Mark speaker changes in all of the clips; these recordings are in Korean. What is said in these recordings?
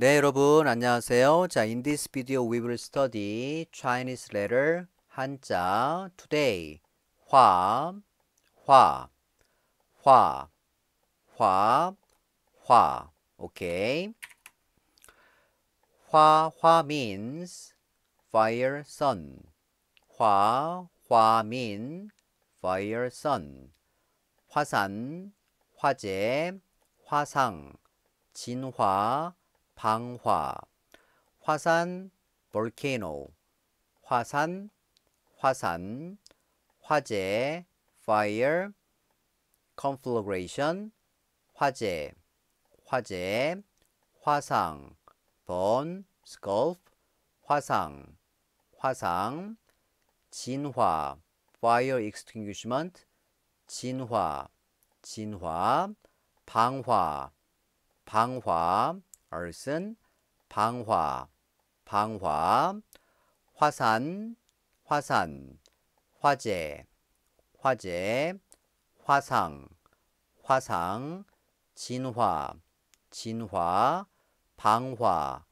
Speaker 1: 네, 여러분 안녕하세요. 자, in this video we will study Chinese letter 한자 today. 화, 화, 화, 화, 화. 오케이. 화, 화 means fire sun. 화, 화 mean fire sun. 화산, 화재, 화상, 진화, 방화, 화산, volcano, 화산, 화산, 화재, fire, conflagration, 화재, 화재, 화상, burn, sculpt, 화상, 화상, 진화, fire extinguishment, 진화, 진화, 방화, 방화, arson, 방화, 방화, 화산, 화산, 화재, 화재, 화상, 화상, 진화, 진화, 방화,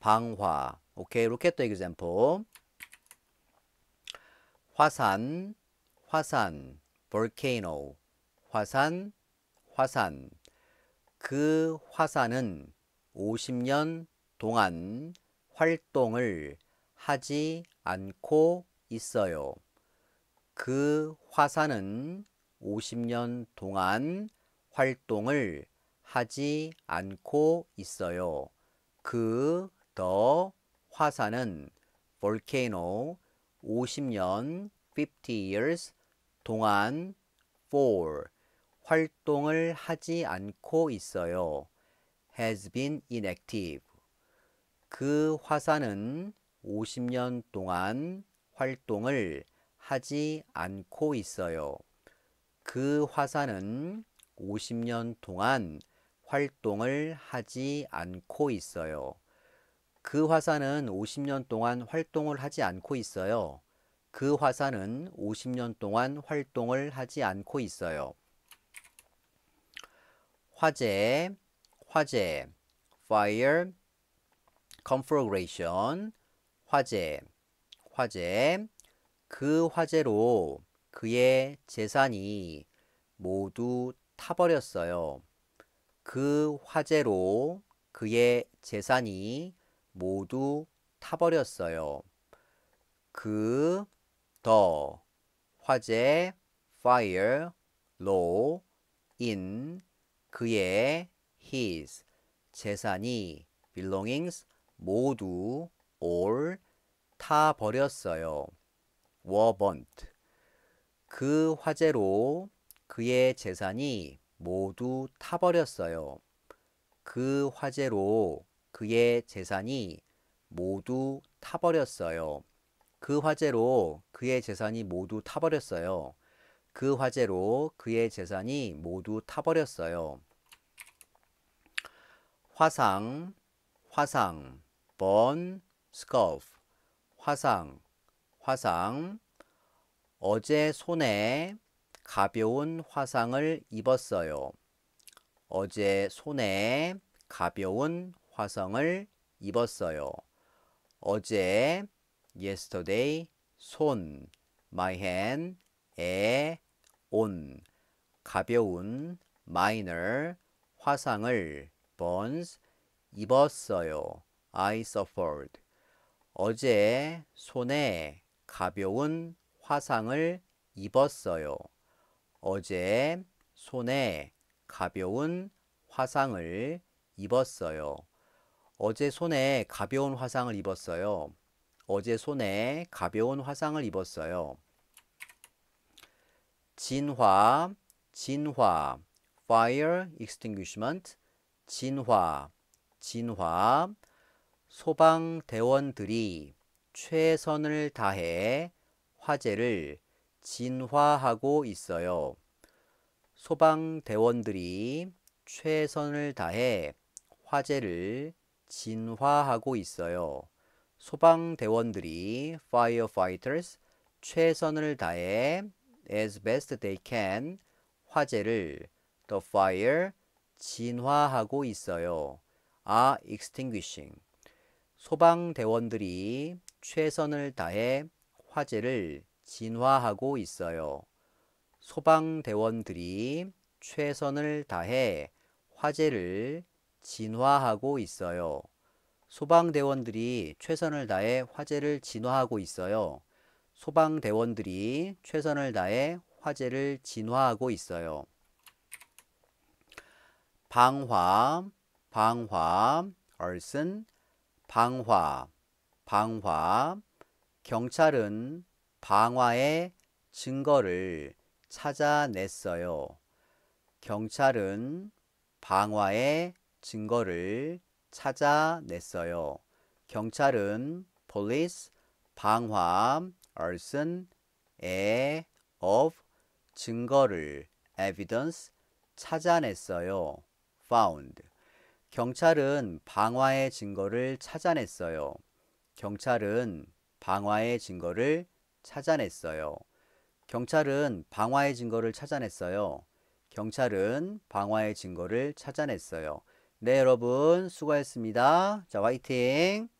Speaker 1: 방화. 오케이, look at the example. 화산, 화산, volcano, 화산, 화산. 그 화산은 50년 동안 활동을 하지 않고 있어요. 그 화사는 50년 동안 활동을 하지 않고 있어요. 그 더 화사는 volcano 50년 50 years 동안 for 활동을 하지 않고 있어요. has been inactive. 그화산은 50년 동안 활동을 하지 않고 있어요. 그 화사는 50년 동안 활동을 하지 않고 있어요. 그 화사는 50년 동안 활동을 하지 않고 있어요. 그 화사는 50년 동안 활동을 하지 않고 있어요. 화재 화재 fire conflagration 화재 화재 그 화재로 그의 재산이 모두 타버렸어요. 그 화재로 그의 재산이 모두 타버렸어요. 그, 더, 화재, fire, 로, in, 그의, his 재산이 belongings 모두 all 타 버렸어요. were burnt. 그 화재로 그의 재산이 모두 타버렸어요. 그 화재로 그의 재산이 모두 타버렸어요. 그 화재로 그의 재산이 모두 타버렸어요. 그 화재로 그의 재산이 모두 타버렸어요. 화상, 화상, 번, 스커프, 화상, 화상, 어제 손에 가벼운 화상을 입었어요. 어제 손에 가벼운 화상을 입었어요. 어제 yesterday 손 my hand 에온 가벼운 minor 화상을 r e s n s 입었어요. I suffered. 어제 손에 가벼운 화상을 입었어요. 어제 손에 가벼운 화상을 입었어요. 어제 손에 가벼운 화상을 입었어요. 어제 손에 가벼운 화상을 입었어요. 진화, 진화, fire extinguishment, 진화, 진화, 소방대원들이 최선을 다해 화재를 진화하고 있어요. 소방대원들이 최선을 다해 화재를 진화하고 있어요. 소방대원들이 firefighters 최선을 다해 as best they can 화재를 the fire 진화하고 있어요. are 아, extinguishing. 소방대원들이 최선을 다해 화재를 진화하고 있어요. 소방대원들이 최선을 다해 화재를 진화하고 있어요. 소방대원들이 최선을 다해 화재를 진화하고 있어요. 소방대원들이 최선을 다해 화재를 진화하고 있어요. 방화, 방화, a r 방화, 방화, 경찰은 방화의 증거를 찾아냈어요. 경찰은 방화의 증거를 찾아냈어요. 경찰은 police 방화 arson의 of 증거를 evidence 찾아냈어요. found. 경찰은 방화의 증거를 찾아냈어요. 경찰은 방화의 증거를 찾아냈어요. 경찰은 방화의 증거를 찾아냈어요. 경찰은 방화의 증거를 찾아냈어요. 네, 여러분 수고했습니다. 자, 화이팅!